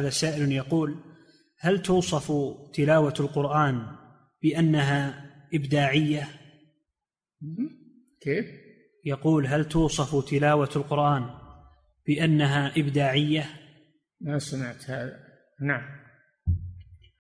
هذا سائل يقول هل توصف تلاوة القرآن بأنها إبداعية؟ كيف؟ يقول هل توصف تلاوة القرآن بأنها إبداعية؟ ما سمعت هذا نعم